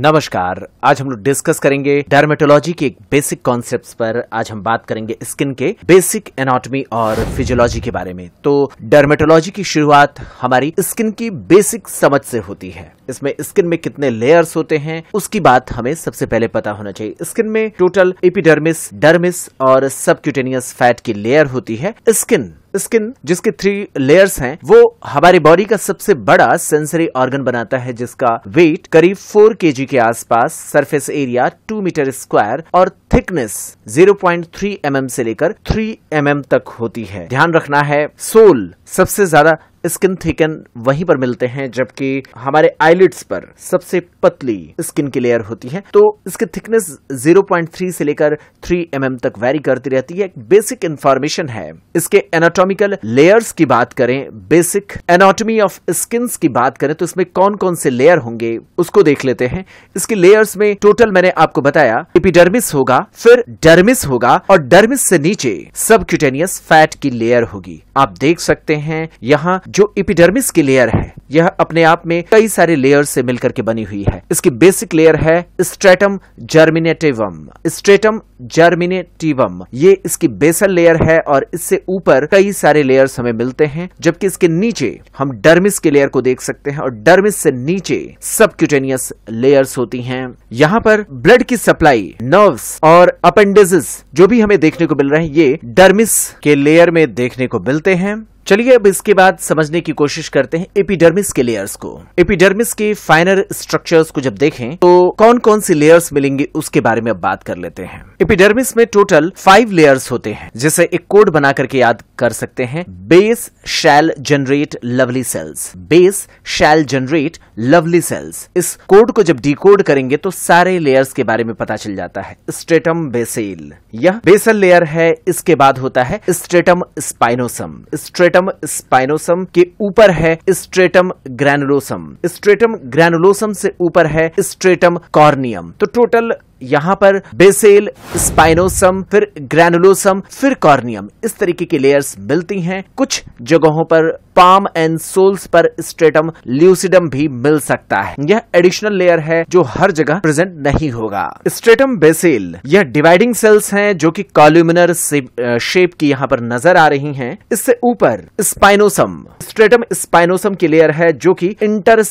नमस्कार आज हम लोग डिस्कस करेंगे डर्मेटोलॉजी के एक बेसिक कॉन्सेप्ट्स पर आज हम बात करेंगे स्किन के बेसिक एनाटॉमी और फिजियोलॉजी के बारे में तो डर्मेटोलॉजी की शुरुआत हमारी स्किन की बेसिक समझ से होती है इसमें स्किन में कितने लेयर्स होते हैं उसकी बात हमें सबसे पहले पता होना चाहिए स्किन में टोटल एपिडर्मिस डर्मिस और सबक्यूटेनियस फैट की लेयर होती है स्किन स्किन जिसके थ्री लेयर्स हैं वो हमारी बॉडी का सबसे बड़ा सेंसरी ऑर्गन बनाता है जिसका वेट करीब फोर के के आसपास surface area two meter square और थिकनेस 0.3 एमएम mm से लेकर 3 एम mm तक होती है ध्यान रखना है सोल सबसे ज्यादा स्किन थिकन वहीं पर मिलते हैं जबकि हमारे आईलिट्स पर सबसे पतली स्किन की लेयर होती है तो इसकी थिकनेस 0.3 से लेकर 3 एम mm तक वेरी करती रहती है एक बेसिक इंफॉर्मेशन है इसके एनाटॉमिकल लेयर्स की बात करें बेसिक एनाटॉमी ऑफ स्किन की बात करें तो इसमें कौन कौन से लेयर होंगे उसको देख लेते हैं इसके लेयर्स में टोटल मैंने आपको बताया एपिडर्मिस होगा फिर डर्मिस होगा और डर्मिस से नीचे सबक्यूटेनियस फैट की लेयर होगी आप देख सकते हैं यहाँ जो इपिडर्मिस की लेयर है यह अपने आप में कई सारे लेयर से मिलकर के बनी हुई है इसकी बेसिक लेयर है स्ट्रेटम जर्मिनेटिवम स्ट्रेटम जर्मिनेटिवम ये इसकी बेसल लेयर है और इससे ऊपर कई सारे लेयर्स हमें मिलते हैं जबकि इसके नीचे हम डर्मिस के लेयर को देख सकते हैं और डर्मिस से नीचे सबक्यूटेनियस लेयर्स होती हैं यहाँ पर ब्लड की सप्लाई नर्व्स और अपेंडेजिस जो भी हमें देखने को मिल रहे हैं ये डर्मिस के लेयर में देखने को मिलते हैं चलिए अब इसके बाद समझने की कोशिश करते हैं एपिडर्मिस के लेयर्स को एपिडर्मिस के फाइनर स्ट्रक्चर्स को जब देखें तो कौन कौन सी लेयर्स मिलेंगे उसके बारे में अब बात कर लेते हैं एपिडर्मिस में टोटल फाइव लेयर्स होते हैं जिसे एक कोड बना करके याद कर सकते हैं base shell generate lovely cells base shell generate lovely cells इस कोड को जब डिकोड करेंगे तो सारे लेयर्स के बारे में पता चल जाता है स्ट्रेटम बेसेल यह बेसल लेयर है इसके बाद होता है stratum spinosum stratum stratum spinosum के ऊपर है स्ट्रेटम ग्रैनुलोसम स्ट्रेटम ग्रैनुलोसम से ऊपर है स्ट्रेटम कॉर्नियम तो टोटल यहाँ पर बेसेल स्पाइनोसम फिर ग्रैनुलोसम फिर कॉर्नियम इस तरीके की लेयर्स मिलती हैं कुछ जगहों पर पाम एंड सोल्स पर स्ट्रेटम ल्यूसिडम भी मिल सकता है यह एडिशनल लेयर है जो हर जगह प्रेजेंट नहीं होगा स्ट्रेटम बेसिल यह डिवाइडिंग सेल्स हैं जो कि कॉल्यूमिनर शेप की यहाँ पर नजर आ रही हैं इससे ऊपर स्पाइनोसम स्ट्रेटम स्पाइनोसम की लेयर है जो कि इंटर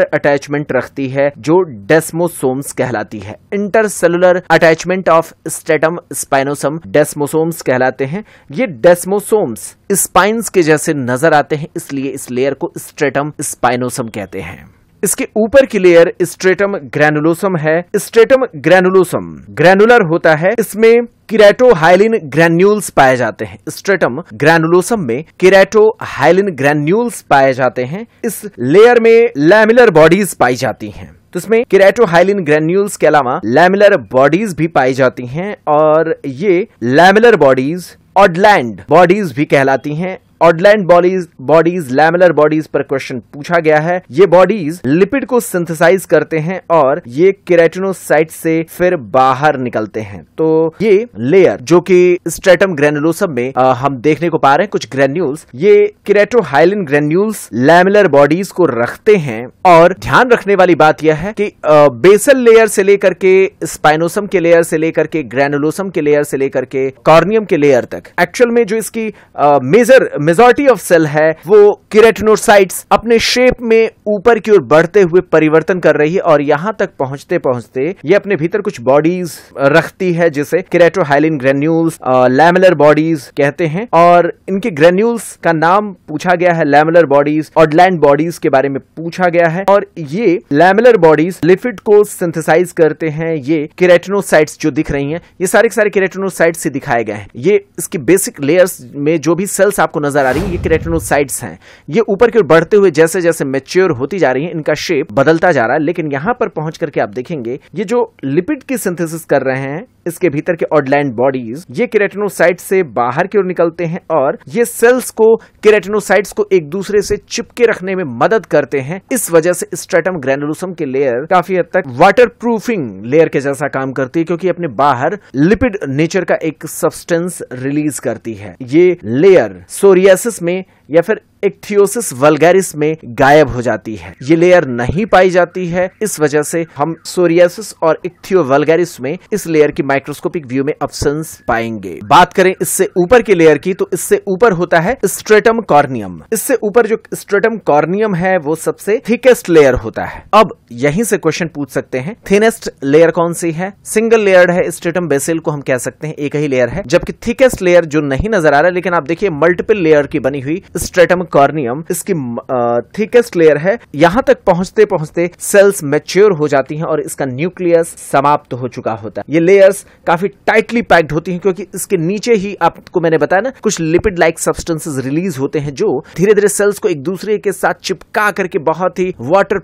अटैचमेंट रखती है जो डेस्मोसोम्स कहलाती है intercellular attachment of stratum spinosum desmosomes कहलाते हैं ये डेस्मोसोम्स स्पाइन के जैसे नजर आते हैं इसलिए इस लेयर को स्ट्रेटम स्पाइनोसम कहते हैं इसके ऊपर की लेयर स्ट्रेटम ग्रेनुलोसम है स्ट्रेटम ग्रेनुलोसम ग्रेनुलर होता है इसमें किरेटोहाइलिन ग्रैन्यूल्स पाए जाते हैं स्ट्रेटम ग्रैनुलोसम में किरेटोहाइलिन ग्रैन्यूल्स पाए जाते हैं इस लेयर में लैमिलर बॉडीज पाई जाती हैं तो इसमें किरेटोहाइलिन ग्रेन्यूल्स के अलावा लैमिलर बॉडीज भी पाई जाती हैं और ये लैमिलर बॉडीज ऑडलैंड बॉडीज भी कहलाती हैं Odland bodies bodies lamellar bodies पर क्वेश्चन पूछा गया है ये बॉडीज लिपिड को सिंथेसाइज करते हैं और ये केराटिनोसाइट से फिर बाहर निकलते हैं तो ये लेयर जो कि स्ट्रेटम ग्रेनुलोसम में आ, हम देखने को पा रहे हैं कुछ ग्रेन्यूल्स ये किरेटोहाइलिन ग्रेन्यूल्स लैमलर बॉडीज को रखते हैं और ध्यान रखने वाली बात यह है कि आ, बेसल लेयर से लेकर के स्पाइनोसम के लेयर से लेकर के ग्रेनुलोसम के लेयर से लेकर के कॉर्नियम के लेयर तक एक्चुअल में जो इसकी मेजर मेजोरिटी ऑफ सेल है वो किरेटिनोसाइट्स अपने शेप में ऊपर की ओर बढ़ते हुए परिवर्तन कर रही है और यहाँ तक पहुंचते पहुंचते ये अपने भीतर कुछ बॉडीज रखती है जिसे किरेटोहाइलिन ग्रेन्यूल्स लैमुलर बॉडीज कहते हैं और इनके ग्रेन्यूल्स का नाम पूछा गया है लैमुलर बॉडीज और लैंड बॉडीज के बारे में पूछा गया है और ये लैमुलर बॉडीज लिफिड को सिंथेसाइज करते हैं ये किरेटिनोसाइट्स जो दिख रही हैं ये सारे के सारे किरेटिनोसाइट्स से दिखाए गए हैं ये इसकी बेसिक लेयर्स में जो भी सेल्स आपको नजर नजर आ रही है ये केरेटिनोसाइट्स हैं ये ऊपर की ओर बढ़ते हुए जैसे जैसे मेच्योर होती जा रही है इनका शेप बदलता जा रहा है लेकिन यहाँ पर पहुंच करके आप देखेंगे ये जो लिपिड की सिंथेसिस कर रहे हैं इसके भीतर के ऑडलैंड बॉडीज ये केरेटिनोसाइट से बाहर की ओर निकलते हैं और ये सेल्स को केरेटिनोसाइट्स को एक दूसरे से चिपके रखने में मदद करते हैं इस वजह से स्ट्रेटम ग्रेनुलसम के लेयर काफी हद तक वाटर प्रूफिंग लेयर के जैसा काम करती है क्योंकि अपने बाहर लिपिड नेचर का एक सब्सटेंस रिलीज करती है ये लेयर सोरिया पीरियासिस में या फिर एक्टियोसिस वलगैरिस में गायब हो जाती है ये लेयर नहीं पाई जाती है इस वजह से हम सोरियासिस और इक्थियो वलगैरिस में इस लेयर की माइक्रोस्कोपिक व्यू में अपसेंस पाएंगे बात करें इससे ऊपर की लेयर की तो इससे ऊपर होता है स्ट्रेटम कॉर्नियम इससे ऊपर जो स्ट्रेटम कॉर्नियम है वो सबसे थिकेस्ट लेयर होता है अब यहीं से क्वेश्चन पूछ सकते हैं थिनेस्ट लेयर कौन सी है सिंगल लेयर है स्ट्रेटम बेसिल को हम कह सकते हैं एक ही लेयर है जबकि थिकेस्ट लेयर जो नहीं नजर आ रहा है लेकिन आप देखिए मल्टीपल लेयर की बनी हुई स्ट्रेटम कॉर्नियम इसकी थिकेस्ट लेयर है यहाँ तक पहुंचते पहुंचते सेल्स मेच्योर हो जाती हैं और इसका न्यूक्लियस समाप्त हो चुका होता है ये लेयर्स काफी टाइटली पैक्ड होती हैं क्योंकि इसके नीचे ही आपको मैंने बताया ना कुछ लिपिड लाइक सब्सटेंसेस रिलीज होते हैं जो धीरे धीरे सेल्स को एक दूसरे के साथ चिपका करके बहुत ही वाटर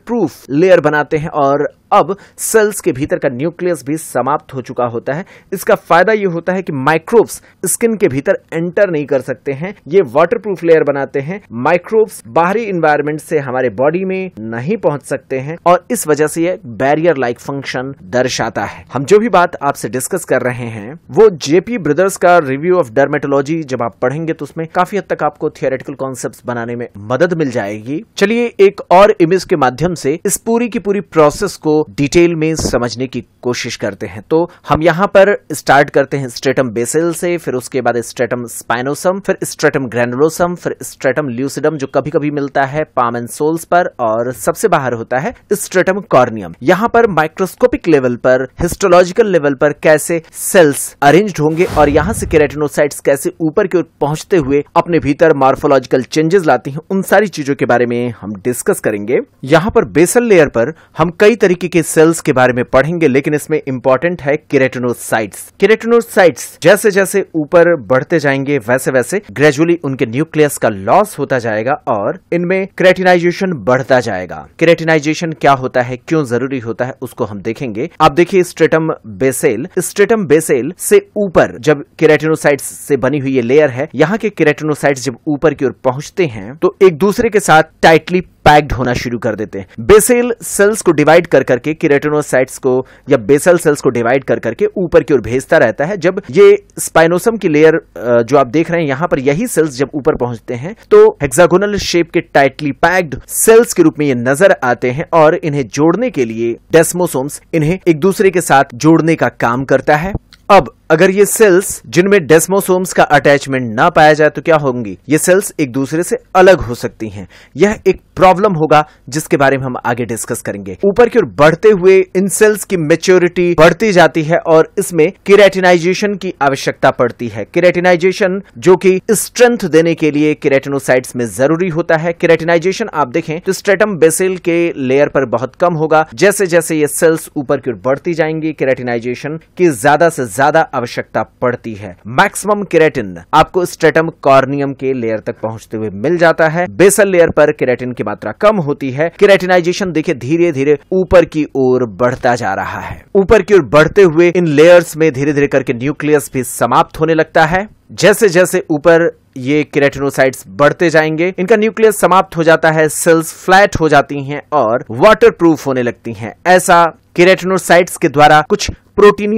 लेयर बनाते हैं और अब सेल्स के भीतर का न्यूक्लियस भी समाप्त हो चुका होता है इसका फायदा यह होता है कि माइक्रोब्स स्किन के भीतर एंटर नहीं कर सकते हैं ये वाटरप्रूफ लेयर बनाते हैं माइक्रोब्स बाहरी इन्वायरमेंट से हमारे बॉडी में नहीं पहुंच सकते हैं और इस वजह से यह बैरियर लाइक फंक्शन दर्शाता है हम जो भी बात आपसे डिस्कस कर रहे हैं वो जेपी ब्रदर्स का रिव्यू ऑफ डर्मेटोलॉजी जब आप पढ़ेंगे तो उसमें काफी हद तक आपको थियोरेटिकल कॉन्सेप्ट बनाने में मदद मिल जाएगी चलिए एक और इमेज के माध्यम से इस पूरी की पूरी प्रोसेस को डिटेल में समझने की कोशिश करते हैं तो हम यहाँ पर स्टार्ट करते हैं स्ट्रेटम बेसल से फिर उसके बाद स्ट्रेटम स्पाइनोसम फिर स्ट्रेटम ग्रेनुलोसम फिर स्ट्रेटम ल्यूसिडम जो कभी कभी मिलता है पाम एंड सोल्स पर और सबसे बाहर होता है स्ट्रेटम कॉर्नियम यहाँ पर माइक्रोस्कोपिक लेवल पर हिस्टोलॉजिकल लेवल पर कैसे सेल्स अरेन्ज होंगे और यहाँ से केराटिनोसाइट्स कैसे ऊपर की ओर पहुंचते हुए अपने भीतर मार्फोलॉजिकल चेंजेस लाती हैं उन सारी चीजों के बारे में हम डिस्कस करेंगे यहाँ पर बेसल लेयर पर हम कई तरीके के सेल्स के बारे में पढ़ेंगे लेकिन इसमें इंपॉर्टेंट है किरेटोनोसाइट्स किरेटोनोसाइट्स जैसे जैसे ऊपर बढ़ते जाएंगे वैसे वैसे ग्रेजुअली उनके न्यूक्लियस का लॉस होता जाएगा और इनमें क्रेटिनाइजेशन बढ़ता जाएगा क्रेटिनाइजेशन क्या होता है क्यों जरूरी होता है उसको हम देखेंगे आप देखिए स्ट्रेटम बेसेल स्ट्रेटम बेसेल से ऊपर जब केरेटिनोसाइट्स से बनी हुई ये लेयर है यहाँ के केरेटिनोसाइट्स जब ऊपर की ओर पहुंचते हैं तो एक दूसरे के साथ टाइटली पैक्ड होना शुरू कर देते हैं बेसेल सेल्स को डिवाइड कर करके किरेटोनोसाइट्स को या बेसल सेल्स को डिवाइड कर करके ऊपर की ओर भेजता रहता है जब ये स्पाइनोसम की लेयर जो आप देख रहे हैं यहाँ पर यही सेल्स जब ऊपर पहुंचते हैं तो हेक्सागोनल शेप के टाइटली पैक्ड सेल्स के रूप में ये नजर आते हैं और इन्हें जोड़ने के लिए डेस्मोसोम्स इन्हें एक दूसरे के साथ जोड़ने का काम करता है अब अगर ये सेल्स जिनमें डेस्मोसोम्स का अटैचमेंट ना पाया जाए तो क्या होंगी ये सेल्स एक दूसरे से अलग हो सकती हैं यह एक प्रॉब्लम होगा जिसके बारे में हम आगे डिस्कस करेंगे ऊपर की ओर बढ़ते हुए इन सेल्स की मेच्योरिटी बढ़ती जाती है और इसमें किरेटिनाइजेशन की आवश्यकता पड़ती है किरेटिनाइजेशन जो कि स्ट्रेंथ देने के लिए किरेटिनोसाइट्स में जरूरी होता है किरेटिनाइजेशन आप देखें तो स्ट्रेटम बेसिल के लेयर पर बहुत कम होगा जैसे जैसे ये सेल्स ऊपर की ओर बढ़ती जाएंगी किरेटिनाइजेशन की ज्यादा से ज्यादा आवश्यकता पड़ती है मैक्सिमम किरेटिन आपको स्ट्रेटम कॉर्नियम के लेयर तक पहुंचते हुए मिल जाता है बेसल लेयर पर किरेटिन के की मात्रा कम होती है केराटिनाइजेशन देखिए धीरे धीरे ऊपर की ओर बढ़ता जा रहा है ऊपर की ओर बढ़ते हुए इन लेयर्स में धीरे धीरे करके न्यूक्लियस भी समाप्त होने लगता है जैसे जैसे ऊपर ये केरेटिनोसाइट्स बढ़ते जाएंगे इनका न्यूक्लियस समाप्त हो जाता है सेल्स फ्लैट हो जाती हैं और वाटरप्रूफ होने लगती हैं ऐसा केरेटिनोसाइट्स के द्वारा कुछ प्रोटीन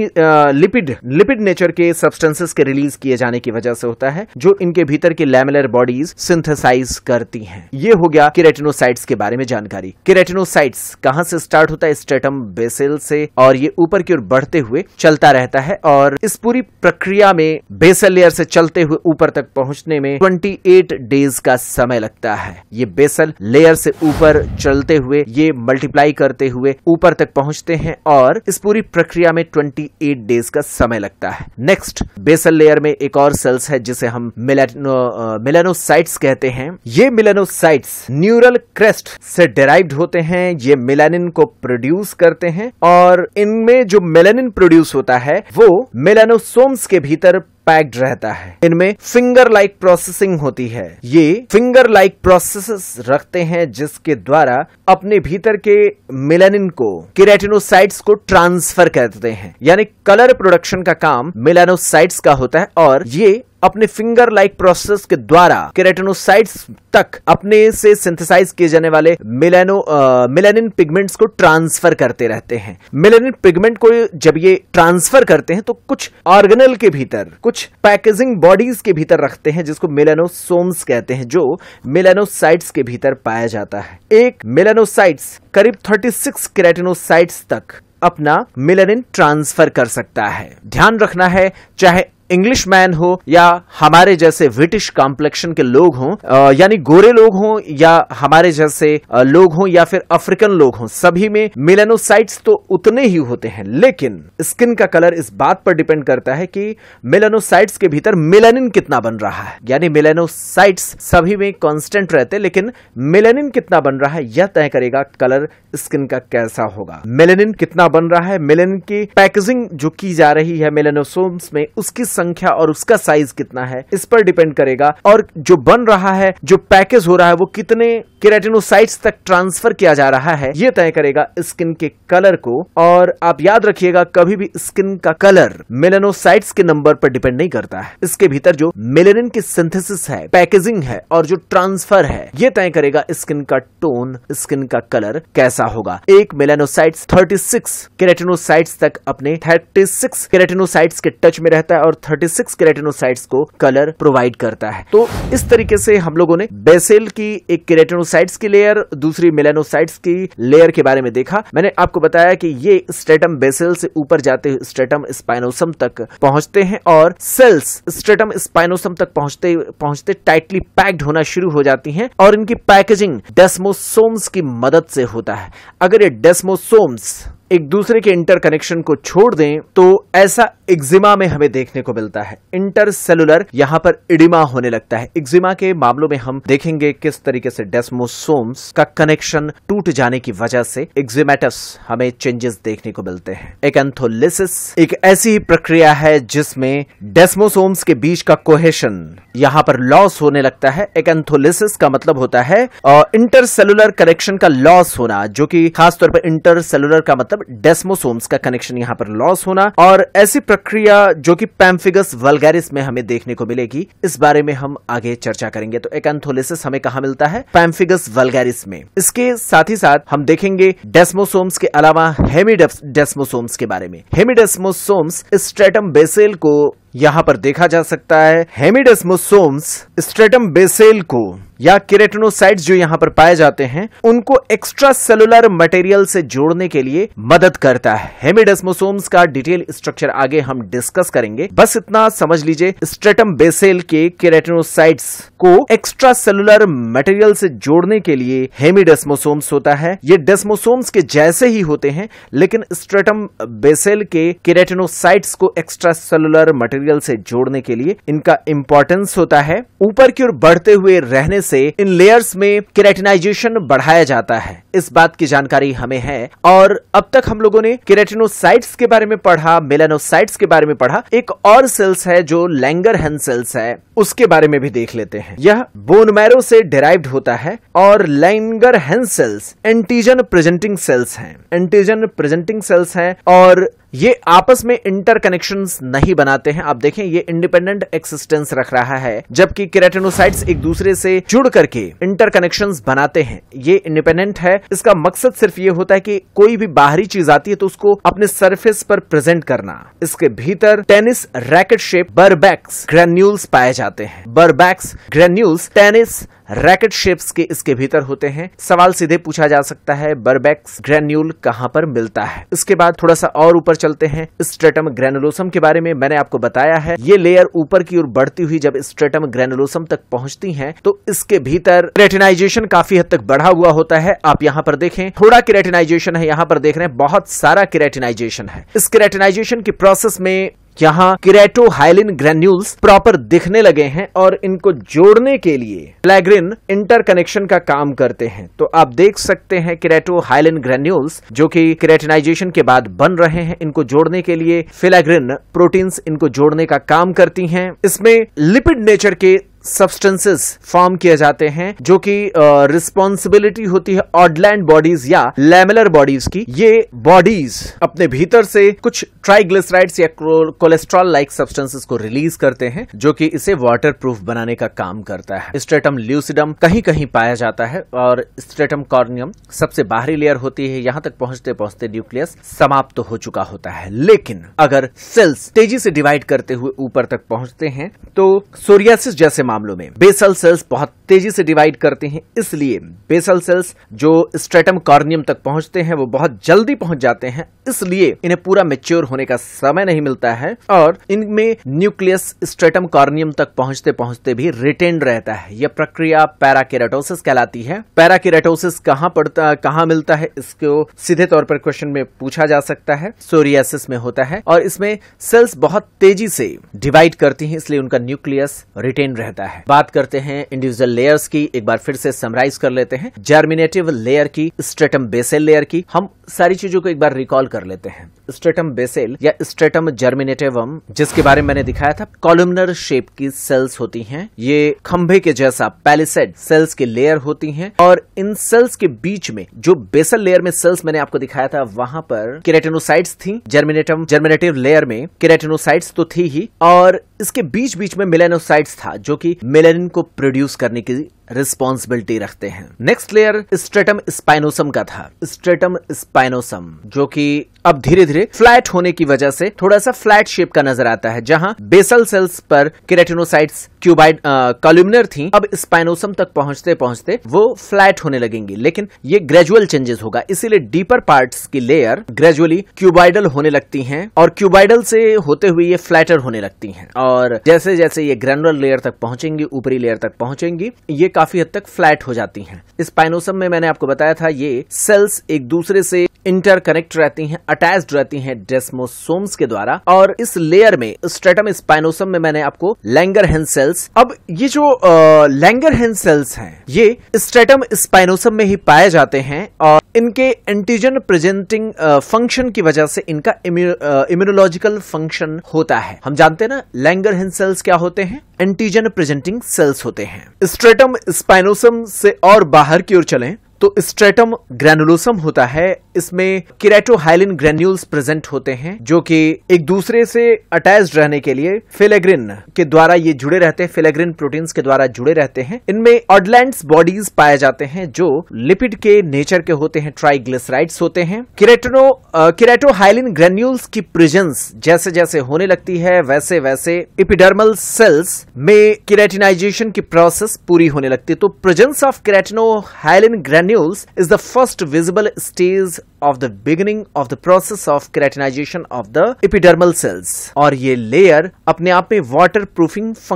लिपिड लिपिड नेचर के सब्सटेंसेस के रिलीज किए जाने की वजह से होता है जो इनके भीतर की लैमिलर बॉडीज सिंथेसाइज करती हैं ये हो गया किरेटिनोसाइट्स के बारे में जानकारी किरेटिनोसाइट्स कहाँ से स्टार्ट होता है स्टेटम बेसिल से और ये ऊपर की ओर बढ़ते हुए चलता रहता है और इस पूरी प्रक्रिया में बेसल लेयर से चलते हुए ऊपर तक पहुंचने में ट्वेंटी डेज का समय लगता है ये बेसल लेयर से ऊपर चलते हुए ये मल्टीप्लाई करते हुए ऊपर तक पहुंचते हैं और इस पूरी प्रक्रिया में ट्वेंटी एट डेज का समय लगता है नेक्स्ट बेसल लेयर में एक और सेल्स है जिसे हम मिलानोसाइट्स uh, कहते हैं ये मिलानोसाइट्स न्यूरल क्रेस्ट से डिराइव्ड होते हैं ये मिलेनिन को प्रोड्यूस करते हैं और इनमें जो मेलानिन प्रोड्यूस होता है वो मेलानोसोम्स के भीतर पैक्ड रहता है इनमें फिंगर लाइक प्रोसेसिंग होती है ये फिंगर लाइक प्रोसेस रखते हैं जिसके द्वारा अपने भीतर के मिलेनिन को केरेटिनोसाइट्स को ट्रांसफर कर देते हैं यानी कलर प्रोडक्शन का काम मिलेनोसाइट का होता है और ये अपने फिंगर लाइक प्रोसेस के द्वारा केरेटोनोसाइट्स तक अपने से सिंथेसाइज किए जाने वाले मिलेनो मिलेनिन पिगमेंट्स को ट्रांसफर करते रहते हैं मिलेनिन पिगमेंट को जब ये ट्रांसफर करते हैं तो कुछ ऑर्गेनल के भीतर कुछ पैकेजिंग बॉडीज के भीतर रखते हैं जिसको मिलेनोसोम्स कहते हैं जो मिलेनोसाइट्स के भीतर पाया जाता है एक मिलेनोसाइट्स करीब 36 केरेटिनोसाइट्स तक अपना मिलेनिन ट्रांसफर कर सकता है ध्यान रखना है चाहे इंग्लिश मैन हो या हमारे जैसे ब्रिटिश कॉम्प्लेक्शन के लोग हों यानी गोरे लोग हों या हमारे जैसे लोग हों या फिर अफ्रीकन लोग हों सभी में मिलेनोसाइट्स तो उतने ही होते हैं लेकिन स्किन का कलर इस बात पर डिपेंड करता है कि मिलेनोसाइट्स के भीतर मिलेनिन कितना बन रहा है यानी मिलेनोसाइट्स सभी में कॉन्स्टेंट रहते लेकिन मिलेनिन कितना बन रहा है यह तय करेगा कलर स्किन का कैसा होगा मिलेनिन कितना बन रहा है मिलेनिन की पैकेजिंग जो की जा रही है मिलेनोसोम्स में उसकी संख्या और उसका साइज कितना है इस पर डिपेंड करेगा और जो बन रहा है जो पैकेज हो रहा है वो कितने केराटिनोसाइट्स तक ट्रांसफर किया जा रहा है ये तय करेगा स्किन के कलर को और आप याद रखिएगा कभी भी स्किन का कलर मेलेनोसाइट्स के नंबर पर डिपेंड नहीं करता है इसके भीतर जो मेलेनिन की सिंथेसिस है पैकेजिंग है और जो ट्रांसफर है ये तय करेगा स्किन का टोन स्किन का कलर कैसा होगा एक मेलेनोसाइट्स 36 केराटिनोसाइट्स तक अपने 36 केराटिनोसाइट्स के टच में रहता है और 36 केरेटिनोसाइट्स को कलर प्रोवाइड करता है तो इस तरीके से हम लोगों ने बेसेल की एक केरेटिनोसाइट्स की लेयर दूसरी मेलेनोसाइट्स की लेयर के बारे में देखा मैंने आपको बताया कि ये स्टेटम बेसेल से ऊपर जाते हुए स्टेटम स्पाइनोसम तक पहुंचते हैं और सेल्स स्टेटम स्पाइनोसम तक पहुंचते पहुंचते टाइटली पैक्ड होना शुरू हो जाती है और इनकी पैकेजिंग डेस्मोसोम्स की मदद से होता है अगर ये डेस्मोसोम्स एक दूसरे के इंटर कनेक्शन को छोड़ दें तो ऐसा एक्जिमा में हमें देखने को मिलता है इंटर सेलुलर यहाँ पर इडिमा होने लगता है एक्जिमा के मामलों में हम देखेंगे किस तरीके से डेस्मोसोम्स का कनेक्शन टूट जाने की वजह से एक्जिमेटस हमें चेंजेस देखने को मिलते हैं एक एंथोलिसिस एक ऐसी प्रक्रिया है जिसमें डेस्मोसोम्स के बीच का कोहेशन यहाँ पर लॉस होने लगता है एक एंथोलिसिस का मतलब होता है इंटर कनेक्शन का लॉस होना जो कि खासतौर पर इंटर का मतलब मतलब डेस्मोसोम्स का कनेक्शन यहाँ पर लॉस होना और ऐसी प्रक्रिया जो कि पैम्फिगस वलगैरिस में हमें देखने को मिलेगी इस बारे में हम आगे चर्चा करेंगे तो एकेंथोलिसिस हमें कहा मिलता है पैम्फिगस वलगैरिस में इसके साथ ही साथ हम देखेंगे डेस्मोसोम्स के अलावा डेस्मोसोम्स के बारे में हेमिडेस्मोसोम्स स्ट्रेटम बेसेल को यहाँ पर देखा जा सकता है हेमिडेस्मोसोम्स स्ट्रेटम बेसेल को या किरेटनोसाइट जो यहाँ पर पाए जाते हैं उनको एक्स्ट्रा सेलुलर मटेरियल से जोड़ने के लिए मदद करता है हेमिडेस्मोसोम्स का डिटेल स्ट्रक्चर आगे हम डिस्कस करेंगे बस इतना समझ लीजिए स्ट्रेटम बेसेल के किरेटनोसाइट्स को एक्स्ट्रा सेलुलर मटेरियल से जोड़ने के लिए हेमिडेस्मोसोम्स होता है ये डेस्मोसोम्स के जैसे ही होते हैं लेकिन स्ट्रेटम बेसेल के किरेटनोसाइट्स को एक्स्ट्रा सेलुलर मटेरियल से जोड़ने के लिए इनका इंपॉर्टेंस होता है ऊपर की ओर बढ़ते हुए रहने से इन लेयर्स में केरेटिनाइजेशन बढ़ाया जाता है इस बात की जानकारी हमें है और अब तक हम लोगों ने केरेटिनोसाइट्स के बारे में पढ़ा मेलेनोसाइट्स के बारे में पढ़ा एक और सेल्स है जो लैंगर सेल्स है उसके बारे में भी देख लेते हैं यह बोनमैरो से डिराइव्ड होता है और Langer cells antigen presenting cells हैं एंटीजन प्रेजेंटिंग सेल्स हैं और ये आपस में इंटरकनेक्शन नहीं बनाते हैं आप देखें ये इंडिपेंडेंट एक्सिस्टेंस रख रहा है जबकि केराटिनोसाइट्स एक दूसरे से जुड़ करके इंटरकनेक्शन बनाते हैं ये इंडिपेंडेंट है इसका मकसद सिर्फ ये होता है कि कोई भी बाहरी चीज आती है तो उसको अपने सरफेस पर प्रेजेंट करना इसके भीतर tennis racket shape Birbeck's granules पाए जाते हैं Birbeck's granules tennis racket shapes के इसके भीतर होते हैं सवाल सीधे पूछा जा सकता है बर्बेक्स ग्रेन्यूल कहाँ पर मिलता है इसके बाद थोड़ा सा और ऊपर चलते हैं स्ट्रेटम ग्रेनुलोसम के बारे में मैंने आपको बताया है ये लेयर ऊपर की ओर बढ़ती हुई जब स्ट्रेटम ग्रेनुलोसम तक पहुंचती है तो इसके भीतर क्रेटिनाइजेशन काफी हद तक बढ़ा हुआ होता है आप यहाँ पर देखें थोड़ा क्रेटिनाइजेशन है यहाँ पर देख रहे हैं बहुत सारा क्रेटिनाइजेशन है इस क्रेटिनाइजेशन की प्रोसेस में यहाँ किरेटोहाइलिन ग्रेन्यूल्स प्रॉपर दिखने लगे हैं और इनको जोड़ने के लिए प्लेग्रिन इंटरकनेक्शन का काम करते हैं तो आप देख सकते हैं किरेटोहाइलिन ग्रेन्यूल्स जो कि क्रेटिनाइजेशन के बाद बन रहे हैं इनको जोड़ने के लिए फिलेग्रिन प्रोटीन्स इनको जोड़ने का काम करती हैं इसमें लिपिड नेचर के सब्सटेंसेस फॉर्म किए जाते हैं जो कि रिस्पॉन्सिबिलिटी होती है ऑडलैंड बॉडीज या लेमलर बॉडीज की ये बॉडीज अपने भीतर से कुछ ट्राइग्लिसराइड्स या कोलेस्ट्रॉल लाइक सब्सटेंसेस को रिलीज करते हैं जो कि इसे वाटर प्रूफ बनाने का काम करता है स्ट्रेटम ल्यूसिडम कहीं कहीं पाया जाता है और स्ट्रेटम कॉर्नियम सबसे बाहरी लेयर होती है यहां तक पहुंचते पहुंचते न्यूक्लियस समाप्त तो हो चुका होता है लेकिन अगर सेल्स तेजी से डिवाइड करते हुए ऊपर तक पहुंचते हैं तो सोरियासिस जैसे मामलों में बेसल सेल्स बहुत तेजी से डिवाइड करते हैं इसलिए बेसल सेल्स जो स्ट्रेटम कॉर्नियम तक पहुंचते हैं वो बहुत जल्दी पहुंच जाते हैं इसलिए इन्हें पूरा मेच्योर होने का समय नहीं मिलता है और इनमें न्यूक्लियस स्ट्रेटम कॉर्नियम तक पहुंचते पहुंचते भी रिटेन रहता है यह प्रक्रिया पैराकेराटोसिस कहलाती है पैराकेराटोसिस कहाँ पड़ता कहाँ मिलता है इसको सीधे तौर पर क्वेश्चन में पूछा जा सकता है सोरियासिस में होता है और इसमें सेल्स बहुत तेजी से डिवाइड करती है इसलिए उनका न्यूक्लियस रिटेन रहता है सकता है बात करते हैं इंडिविजुअल लेयर्स की एक बार फिर से समराइज कर लेते हैं जर्मिनेटिव लेयर की स्ट्रेटम बेसेल लेयर की हम सारी चीजों को एक बार रिकॉल कर लेते हैं स्ट्रेटम बेसेल या स्ट्रेटम जर्मिनेटिवम जिसके बारे में मैंने दिखाया था कॉलमनर शेप की सेल्स होती हैं ये खंभे के जैसा पैलिसेड सेल्स की लेयर होती हैं और इन सेल्स के बीच में जो बेसल लेयर में सेल्स मैंने आपको दिखाया था वहां पर केरेटिनोसाइट्स थी जर्मिनेटम जर्मिनेटिव लेयर में केरेटिनोसाइट्स तो थी ही और इसके बीच बीच में मिलेनोसाइट्स था जो कि मेलेनिन को प्रोड्यूस करने की रिस्पॉन्सिबिलिटी रखते हैं नेक्स्ट लेयर स्ट्रेटम स्पाइनोसम का था स्ट्रेटम स्पाइनोसम जो कि अब धीरे धीरे फ्लैट होने की वजह से थोड़ा सा फ्लैट शेप का नजर आता है जहां बेसल सेल्स पर केरेटिनोसाइट्स क्यूबाइड कॉल्यूमिनर थी अब स्पाइनोसम तक पहुंचते पहुंचते वो फ्लैट होने लगेंगी लेकिन ये ग्रेजुअल चेंजेस होगा इसीलिए डीपर पार्ट्स की लेयर ग्रेजुअली क्यूबाइडल होने लगती हैं और क्यूबाइडल से होते हुए ये फ्लैटर होने लगती हैं और जैसे जैसे ये ग्रेनुअल लेयर तक पहुंचेंगी ऊपरी लेयर तक पहुंचेंगी ये काफी हद तक फ्लैट हो जाती हैं स्पाइनोसम में मैंने आपको बताया था ये सेल्स एक दूसरे से इंटरकनेक्ट रहती हैं अटैच्ड रहती हैं डेस्मोसोम्स के द्वारा और इस लेयर में स्ट्रेटम स्पाइनोसम में मैंने आपको लैंगर हेन सेल्स अब ये जो लैंगर हेन सेल्स हैं ये स्ट्रेटम स्पाइनोसम में ही पाए जाते हैं और इनके एंटीजन प्रेजेंटिंग फंक्शन की वजह से इनका इम्यूनोलॉजिकल फंक्शन होता है हम जानते हैं ना लैंगर हेन सेल्स क्या होते हैं एंटीजन प्रेजेंटिंग सेल्स होते हैं स्ट्रेटम स्पाइनोसम से और बाहर की ओर चलें तो स्ट्रेटम ग्रेनुलोसम होता है इसमें किरेटोहाइलिन ग्रेन्यूल्स प्रेजेंट होते हैं जो कि एक दूसरे से अटैच रहने के लिए फिलेग्रिन के द्वारा ये जुड़े रहते हैं फिलेग्रिन प्रोटीन्स के द्वारा जुड़े रहते हैं इनमें ऑडलैंड बॉडीज पाए जाते हैं जो लिपिड के नेचर के होते हैं ट्राइग्लिसराइड्स होते हैं किरेटनो किरेटोहाइलिन ग्रेन्यूल्स की प्रेजेंस जैसे जैसे होने लगती है वैसे वैसे इपिडर्मल सेल्स में किरेटिनाइजेशन की प्रोसेस पूरी होने लगती है तो presence of keratohyalin granule granules is the first visible stage of the beginning of the process of keratinization of the epidermal cells और ये layer अपने आप में waterproofing function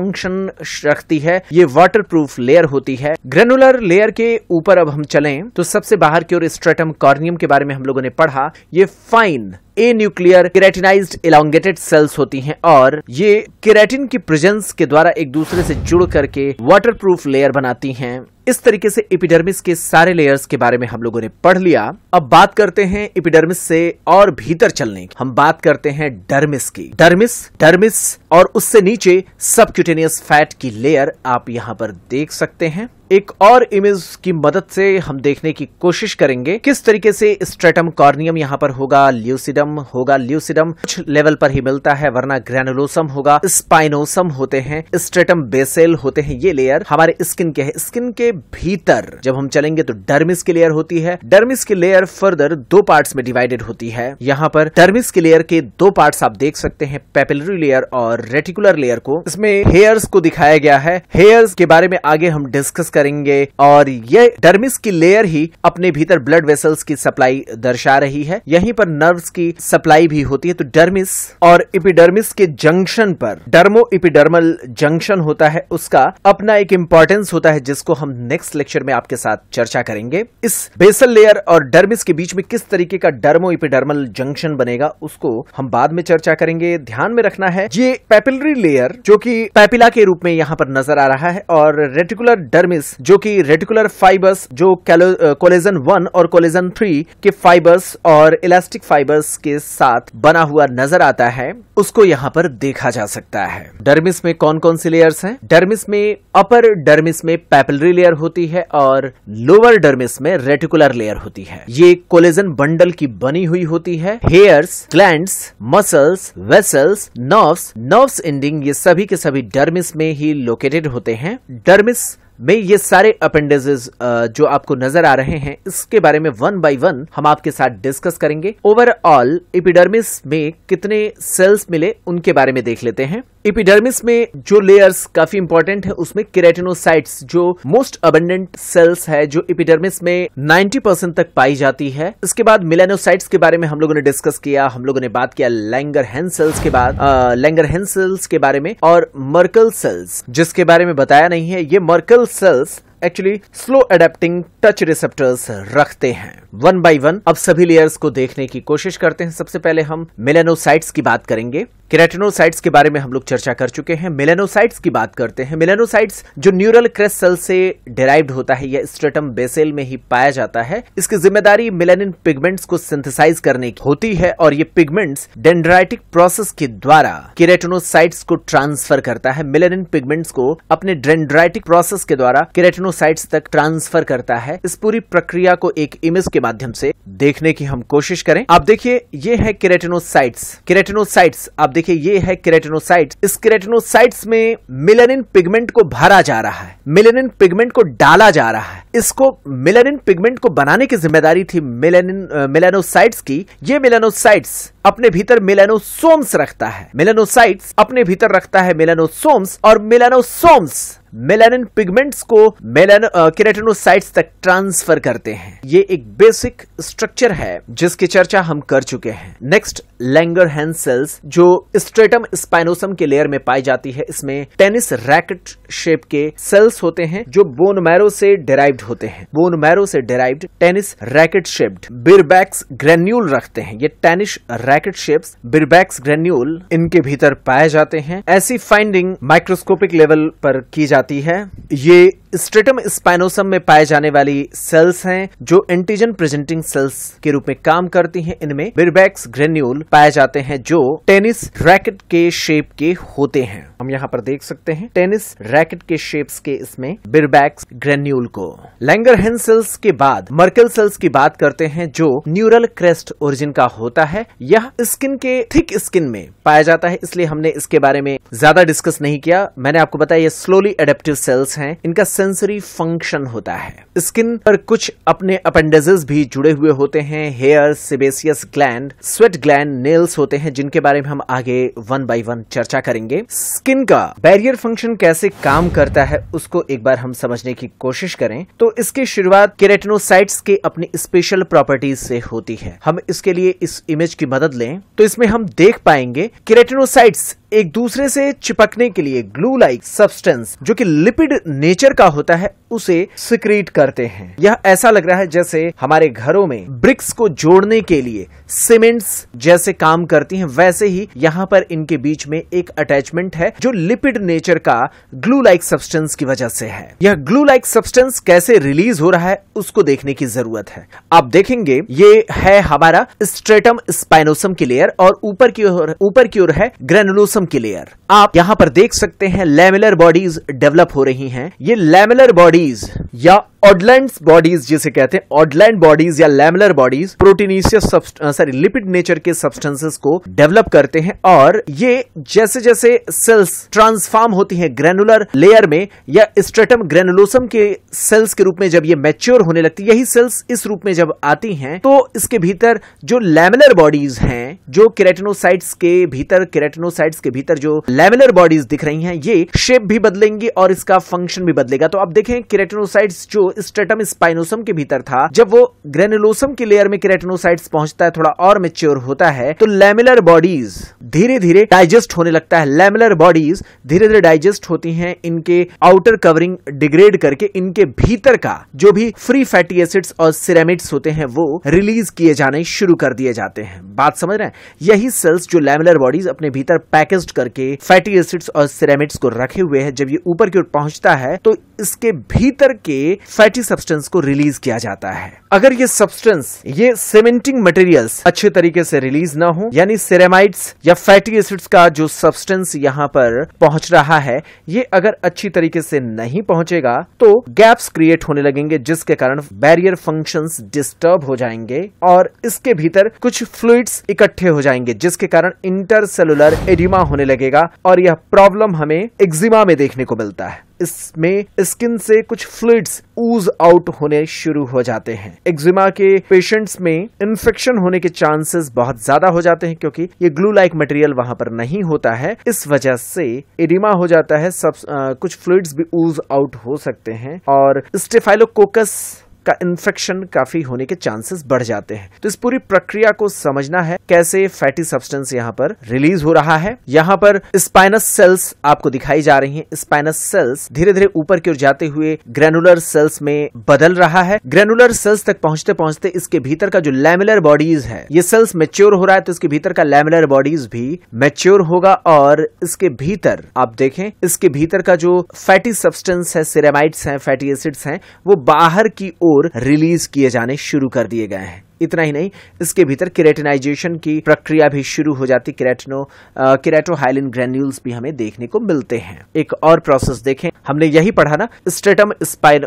फंक्शन रखती है ये वाटर प्रूफ लेयर होती है ग्रेनुलर लेयर के ऊपर अब हम चलें तो सबसे बाहर की ओर स्ट्रेटम कॉर्नियम के बारे में हम लोगों ने पढ़ा ये fine anuclear keratinised elongated cells होती हैं और ये केराटिन की प्रेजेंस के द्वारा एक दूसरे से जुड़ करके वाटरप्रूफ लेयर बनाती हैं इस तरीके से इपिडर्मिस के सारे लेयर्स के बारे में हम लोगों ने पढ़ लिया अब बात करते हैं इपिडर्मिस से और भीतर चलने की हम बात करते हैं डर्मिस की डर्मिस डर्मिस और उससे नीचे सबक्यूटेनियस फैट की लेयर आप यहाँ पर देख सकते हैं एक और इमेज की मदद से हम देखने की कोशिश करेंगे किस तरीके से स्ट्रेटम कॉर्नियम यहाँ पर होगा ल्यूसिडम होगा ल्यूसिडम कुछ लेवल पर ही मिलता है वरना ग्रेनुलोसम होगा स्पाइनोसम होते हैं स्ट्रेटम बेसेल होते हैं ये लेयर हमारे स्किन के है स्किन के भीतर जब हम चलेंगे तो डर्मिस की लेयर होती है डर्मिस की लेयर फर्दर दो पार्ट में डिवाइडेड होती है यहाँ पर डर्मिस की लेयर के दो पार्ट आप देख सकते हैं पेपिलरी लेयर और रेटिकुलर लेयर को इसमें हेयर्स को दिखाया गया है हेयर्स के बारे में आगे हम डिस्कस करेंगे और ये डर्मिस की लेयर ही अपने भीतर ब्लड वेसल्स की सप्लाई दर्शा रही है यहीं पर नर्व्स की सप्लाई भी होती है तो डर्मिस और इपिडर्मिस के जंक्शन पर डर्मो इपिडर्मल जंक्शन होता है उसका अपना एक इंपॉर्टेंस होता है जिसको हम नेक्स्ट लेक्चर में आपके साथ चर्चा करेंगे इस बेसल लेयर और डर्मिस के बीच में किस तरीके का डर्मो इपिडर्मल जंक्शन बनेगा उसको हम बाद में चर्चा करेंगे ध्यान में रखना है ये पेपिलरी लेयर जो कि पेपिला के रूप में यहाँ पर नजर आ रहा है और रेटिकुलर डर्मिस फाइबर्स जो कि रेटिकुलर फाइबर्स जो कोलेजन वन uh, और कोलेजन थ्री के फाइबर्स और इलास्टिक फाइबर्स के साथ बना हुआ नजर आता है उसको यहाँ पर देखा जा सकता है डर्मिस में कौन कौन सी लेयर्स हैं डर्मिस में अपर डर्मिस में पैपलरी लेयर होती है और लोअर डर्मिस में रेटिकुलर लेयर होती है ये कोलेजन बंडल की बनी हुई होती है hairs gland muscles vessels nerves nerves ending ये सभी के सभी डर्मिस में ही लोकेटेड होते हैं डर्मिस में ये सारे अपेंडेजेस जो आपको नजर आ रहे हैं इसके बारे में वन बाय वन हम आपके साथ डिस्कस करेंगे ओवरऑल इपिडर्मिस में कितने सेल्स मिले उनके बारे में देख लेते हैं इपिडर्मिस में जो लेयर्स काफी इंपॉर्टेंट है उसमें केरेटिनोसाइट्स जो मोस्ट अबेंडेंट सेल्स है जो इपिडर्मिस में 90 परसेंट तक पाई जाती है इसके बाद मिलेनोसाइट्स के बारे में हम लोगों ने डिस्कस किया हम लोगों ने बात किया लैंगर हेन सेल्स के बाद लैंगर हेन सेल्स के बारे में और मर्कल सेल्स जिसके बारे में बताया नहीं है ये Merkel cells actually slow adapting touch receptors रखते हैं वन बाय वन अब सभी लेयर्स को देखने की कोशिश करते हैं सबसे पहले हम मेलेनोसाइट्स की बात करेंगे केराटिनोसाइट्स के बारे में हम लोग चर्चा कर चुके हैं मिलेनोसाइट्स की बात करते हैं मिलेनोसाइट्स जो न्यूरल क्रेस्ट सेल से डिराइव्ड होता है या स्ट्रेटम बेसेल में ही पाया जाता है इसकी जिम्मेदारी मिलेनिन पिगमेंट्स को सिंथेसाइज करने की होती है और ये पिगमेंट्स डेंड्राइटिक प्रोसेस के द्वारा केरेटिनोसाइट्स को ट्रांसफर करता है मिलेनिन पिगमेंट्स को अपने डेंड्राइटिक प्रोसेस के द्वारा केरेटिनोसाइट्स तक ट्रांसफर करता है इस पूरी प्रक्रिया को एक इमेज के माध्यम से देखने की हम कोशिश करें आप देखिए ये है केरेटिनोसाइट्स केरेटिनोसाइट्स आप देखिए ये है केरेटिनोसाइट्स इस केरेटिनोसाइट्स में मिलेनिन पिगमेंट को भरा जा रहा है मिलेनिन पिगमेंट को डाला जा रहा है इसको मिलेनिन पिगमेंट को बनाने की जिम्मेदारी थी मिलेनिन मिलेनोसाइट्स की ये मिलेनोसाइट्स अपने भीतर मिलेनोसोम्स रखता है मिलेनोसाइट्स अपने भीतर रखता है मिलेनोसोम्स और मिलेनोसोम्स मेलानिन पिगमेंट्स को मेलेनो केराटिनोसाइट्स तक ट्रांसफर करते हैं ये एक बेसिक स्ट्रक्चर है जिसकी चर्चा हम कर चुके हैं नेक्स्ट लैंगर हैंड सेल्स जो स्ट्रेटम स्पाइनोसम के लेयर में पाई जाती है इसमें टेनिस रैकेट शेप के सेल्स होते हैं जो बोन मैरो से डेराइव्ड होते हैं बोन मैरो से derived tennis racket shaped Birbeck's granule रखते हैं ये tennis racket shapes Birbeck's granule इनके भीतर पाए जाते हैं ऐसी फाइंडिंग माइक्रोस्कोपिक लेवल पर की जाती है ये स्ट्रेटम स्पाइनोसम में पाए जाने वाली सेल्स हैं जो एंटीजन प्रेजेंटिंग सेल्स के रूप में काम करती हैं इनमें बिरबैक्स ग्रेन्यूल पाए जाते हैं जो टेनिस रैकेट के शेप के होते हैं हम यहाँ पर देख सकते हैं टेनिस रैकेट के शेप्स के इसमें बिरबैक्स ग्रेन्यूल को लैंगर सेल्स के बाद मर्कल सेल्स की बात करते हैं जो न्यूरल क्रेस्ट ओरिजिन का होता है यह यह स्किन के थिक स्किन में पाया जाता है इसलिए हमने इसके बारे में ज्यादा डिस्कस नहीं किया मैंने आपको बताया ये स्लोली एडेप्टिव सेल्स हैं इनका सेंसरी फंक्शन होता है स्किन पर कुछ अपने अपेंडेजेस भी जुड़े हुए होते हैं hair sebaceous gland sweat gland nails होते हैं जिनके बारे में हम आगे वन बाई वन चर्चा करेंगे स्किन का बैरियर फंक्शन कैसे काम करता है उसको एक बार हम समझने की कोशिश करें तो इसकी शुरुआत केरेटिनोसाइट्स के अपनी स्पेशल प्रॉपर्टीज से होती है हम इसके लिए इस इमेज की मदद बदलें तो इसमें हम देख पाएंगे केरेटिनोसाइट्स एक दूसरे से चिपकने के लिए ग्लू लाइक सब्सटेंस जो कि लिपिड नेचर का होता है उसे सिक्रीट करते हैं यह ऐसा लग रहा है जैसे हमारे घरों में ब्रिक्स को जोड़ने के लिए सीमेंट्स जैसे काम करती हैं वैसे ही यहाँ पर इनके बीच में एक अटैचमेंट है जो लिपिड नेचर का ग्लू लाइक सब्सटेंस की वजह से है यह ग्लू लाइक सब्सटेंस कैसे रिलीज हो रहा है उसको देखने की जरूरत है आप देखेंगे ये है हमारा स्ट्रेटम स्पाइनोसम की लेयर और ऊपर की ओर ऊपर की ओर है ग्रेनुलोसम ऑसम की लेयर आप यहाँ पर देख सकते हैं लेमिलर बॉडीज डेवलप हो रही हैं ये लेमिलर बॉडीज या ऑडलैंड बॉडीज जिसे कहते हैं ऑडलैंड बॉडीज या lamellar bodies proteinaceous sorry lipid nature के सब्सटेंसेस को डेवलप करते हैं और ये जैसे जैसे सेल्स ट्रांसफॉर्म होती हैं ग्रेनुलर लेयर में या स्ट्रेटम ग्रेनुलोसम के सेल्स के रूप में जब ये मैच्योर होने लगती यही सेल्स इस रूप में जब आती हैं तो इसके भीतर जो लेमिलर बॉडीज हैं जो केरेटिनोसाइट्स के भीतर केरेटिनोसाइट्स के इसके भीतर जो लेवलर बॉडीज दिख रही हैं ये शेप भी बदलेंगी और इसका फंक्शन भी बदलेगा तो आप देखें केरेटिनोसाइट्स जो स्टेटम स्पाइनोसम के भीतर था जब वो ग्रेनुलोसम के लेयर में केरेटिनोसाइट्स पहुंचता है थोड़ा और मेच्योर होता है तो लेमिलर बॉडीज धीरे धीरे डाइजेस्ट होने लगता है लेमिलर बॉडीज धीरे धीरे डाइजेस्ट होती है इनके आउटर कवरिंग डिग्रेड करके इनके भीतर का जो भी फ्री फैटी एसिड्स और सिरेमिट्स होते हैं वो रिलीज किए जाने शुरू कर दिए जाते हैं बात समझ रहे हैं यही सेल्स जो लेमिलर बॉडीज अपने भीतर पैकेज पेस्ट करके फैटी एसिड्स और सिरेमिट्स को रखे हुए हैं जब ये ऊपर की ओर पहुंचता है तो इसके भीतर के फैटी सब्सटेंस को रिलीज किया जाता है अगर ये सब्सटेंस ये सीमेंटिंग मटेरियल्स अच्छे तरीके से रिलीज ना हो यानी सेरेमाइड्स या फैटी एसिड्स का जो सब्सटेंस यहाँ पर पहुंच रहा है ये अगर अच्छी तरीके से नहीं पहुंचेगा तो गैप्स क्रिएट होने लगेंगे जिसके कारण बैरियर फंक्शंस डिस्टर्ब हो जाएंगे और इसके भीतर कुछ फ्लूड्स इकट्ठे हो जाएंगे जिसके कारण इंटरसेलुलर एडिमा होने लगेगा और यह प्रॉब्लम हमें एक्जिमा में देखने को मिलता है इसमें स्किन से कुछ फ्लूड्स ऊज आउट होने शुरू हो जाते हैं एक्जिमा के पेशेंट्स में इन्फेक्शन होने के चांसेस बहुत ज्यादा हो जाते हैं क्योंकि ये ग्लू लाइक मटेरियल वहां पर नहीं होता है इस वजह से एडिमा हो जाता है सब आ, कुछ फ्लूड्स भी ऊज आउट हो सकते हैं और स्टेफाइलोकोकस का इन्फेक्शन काफी होने के चांसेस बढ़ जाते हैं तो इस पूरी प्रक्रिया को समझना है कैसे फैटी सब्सटेंस यहाँ पर रिलीज हो रहा है यहाँ पर स्पाइनस सेल्स आपको दिखाई जा रही है स्पाइनस सेल्स धीरे धीरे ऊपर की ओर जाते हुए ग्रेनुलर सेल्स में बदल रहा है ग्रेनुलर सेल्स तक पहुंचते पहुंचते इसके भीतर का जो लैमुलर बॉडीज है ये सेल्स मेच्योर हो रहा है तो इसके भीतर का लैमुलर बॉडीज भी मेच्योर होगा और इसके भीतर आप देखें इसके भीतर का जो फैटी सब्सटेंस है सिरेमाइड्स हैं फैटी एसिड्स हैं वो बाहर की ओर फोर रिलीज किए जाने शुरू कर दिए गए हैं इतना ही नहीं इसके भीतर किरेटिनाइजेशन की प्रक्रिया भी शुरू हो जाती केरेटिनो किरेटोहाइलिन ग्रेन्यूल्स भी हमें देखने को मिलते हैं एक और प्रोसेस देखें हमने यही पढ़ा ना स्टेटम स्पाइन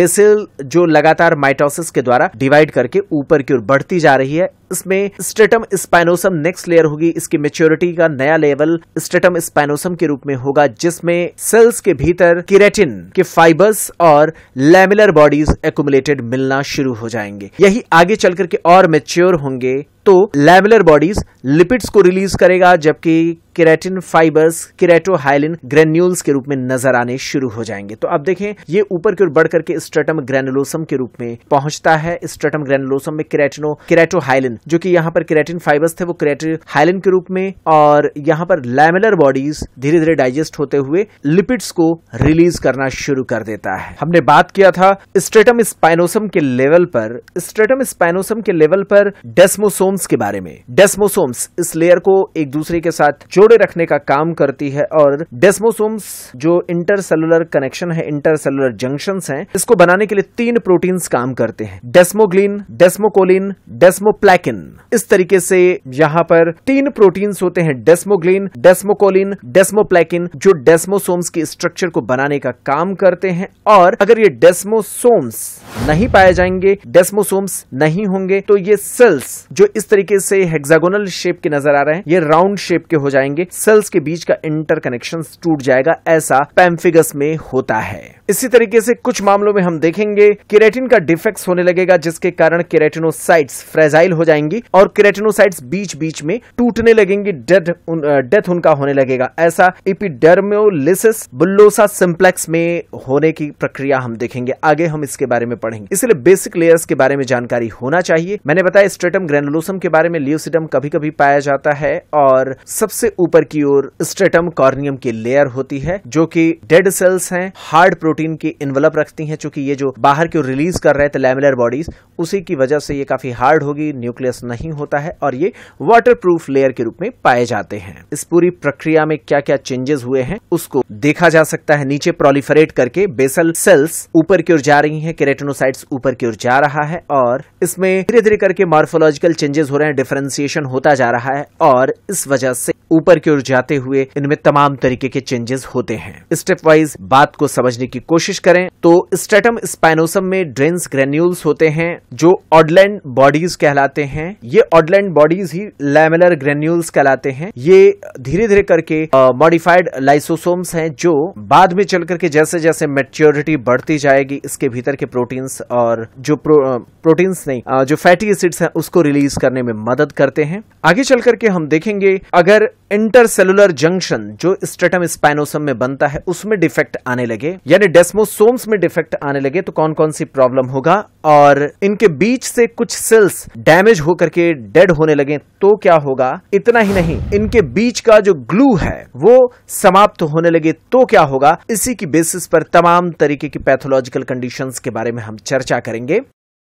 बेसिल जो लगातार माइटोसिस के द्वारा डिवाइड करके ऊपर की ओर बढ़ती जा रही है इसमें स्टेटम स्पाइनोसम नेक्स्ट लेयर होगी इसकी मेच्योरिटी का नया लेवल स्टेटम स्पाइनोसम के रूप में होगा जिसमें सेल्स के भीतर किरेटिन के फाइबर्स और लेमिलर बॉडीज एकुमुलेटेड मिलना शुरू हो जाएंगे यही आगे चल करके और मेच्योर होंगे तो लैमिलर बॉडीज लिपिड्स को रिलीज करेगा जबकि केराटिन फाइबर्स केराटोहाइलिन ग्रेन्यूल्स के रूप में नजर आने शुरू हो जाएंगे तो अब देखें ये ऊपर की ओर बढ़ करके स्ट्रेटम ग्रेनुलोसम के रूप में पहुंचता है स्ट्रेटम ग्रेनुलोसम में केराटिनो केराटोहाइलिन जो कि यहाँ पर केराटिन फाइबर्स थे वो केराटोहाइलिन के रूप में और यहाँ पर लैमिलर बॉडीज धीरे धीरे डाइजेस्ट होते हुए लिपिड्स को रिलीज करना शुरू कर देता है हमने बात किया था स्ट्रेटम स्पाइनोसम के लेवल पर स्ट्रेटम स्पाइनोसम के लेवल पर डेस्मोसोम डेस्मोसोम्स के बारे में डेस्मोसोम्स इस लेयर को एक दूसरे के साथ जोड़े रखने का काम करती है और डेस्मोसोम्स जो इंटरसेलुलर कनेक्शन है इंटरसेलुलर जंक्शन है इसको बनाने के लिए तीन प्रोटीन्स काम करते हैं डेस्मोग्लिन डेस्मोकोलिन डेस्मोप्लैकिन इस तरीके से यहाँ पर तीन प्रोटीन्स होते हैं डेस्मोग्लिन डेस्मोकोलिन डेस्मोप्लैकिन जो डेस्मोसोम्स के स्ट्रक्चर को बनाने का काम करते हैं और अगर ये डेस्मोसोम्स नहीं पाए जाएंगे डेस्मोसोम्स नहीं होंगे तो ये सेल्स जो इस तरीके से हेक्सागोनल शेप के नजर आ रहे हैं ये राउंड शेप के हो जाएंगे सेल्स के बीच का इंटर कनेक्शन टूट जाएगा ऐसा पैम्फिगस में होता है इसी तरीके से कुछ मामलों में हम देखेंगे केरेटिन का डिफेक्ट होने लगेगा जिसके कारण केरेटिनोसाइट्स फ्रेजाइल हो जाएंगी और केरेटिनोसाइट्स बीच बीच में टूटने लगेंगी डेड उन, डेथ उनका होने लगेगा ऐसा इपिडर्मोलिसिस बुल्लोसा सिंप्लेक्स में होने की प्रक्रिया हम देखेंगे आगे हम इसके बारे में पढ़ेंगे इसलिए बेसिक लेयर्स के बारे में जानकारी होना चाहिए मैंने बताया स्ट्रेटम ग्रेनुलोसम स्ट्रेटम के बारे में लियोसिडम कभी कभी पाया जाता है और सबसे ऊपर की ओर स्ट्रेटम कॉर्नियम की लेयर होती है जो कि डेड सेल्स हैं हार्ड प्रोटीन की इन्वलप रखती हैं चूंकि ये जो बाहर की ओर रिलीज कर रहे थे लैमुलर बॉडीज उसी की वजह से ये काफी हार्ड होगी न्यूक्लियस नहीं होता है और ये वाटर लेयर के रूप में पाए जाते हैं इस पूरी प्रक्रिया में क्या क्या चेंजेस हुए हैं उसको देखा जा सकता है नीचे प्रोलिफरेट करके बेसल सेल्स ऊपर की ओर जा रही है केरेटोनोसाइट्स ऊपर की ओर जा रहा है और इसमें धीरे धीरे करके मॉर्फोलॉजिकल चेंजेस चेंजेस हो रहे हैं डिफ्रेंसिएशन होता जा रहा है और इस वजह से ऊपर की ओर जाते हुए इनमें तमाम तरीके के चेंजेस होते हैं स्टेप वाइज बात को समझने की कोशिश करें तो स्टेटम स्पाइनोसम में ड्रेन्स ग्रेन्यूल्स होते हैं जो ऑडलैंड बॉडीज कहलाते हैं ये ऑडलैंड बॉडीज ही लैमेलर ग्रेन्यूल्स कहलाते हैं ये धीरे धीरे करके मॉडिफाइड लाइसोसोम्स हैं जो बाद में चल करके जैसे जैसे मेच्योरिटी बढ़ती जाएगी इसके भीतर के प्रोटीन्स और जो प्रो, प्रोटीन्स नहीं जो फैटी एसिड्स हैं उसको रिलीज करने में मदद करते हैं आगे चल करके हम देखेंगे अगर इंटरसेलुलर जंक्शन जो स्टेटम स्पाइनोसम में बनता है उसमें डिफेक्ट आने लगे यानी डेस्मोसोम्स में डिफेक्ट आने लगे तो कौन कौन सी प्रॉब्लम होगा और इनके बीच से कुछ सेल्स डैमेज होकर के डेड होने लगे तो क्या होगा इतना ही नहीं इनके बीच का जो ग्लू है वो समाप्त होने लगे तो क्या होगा इसी की बेसिस पर तमाम तरीके की पैथोलॉजिकल कंडीशन के बारे में हम चर्चा करेंगे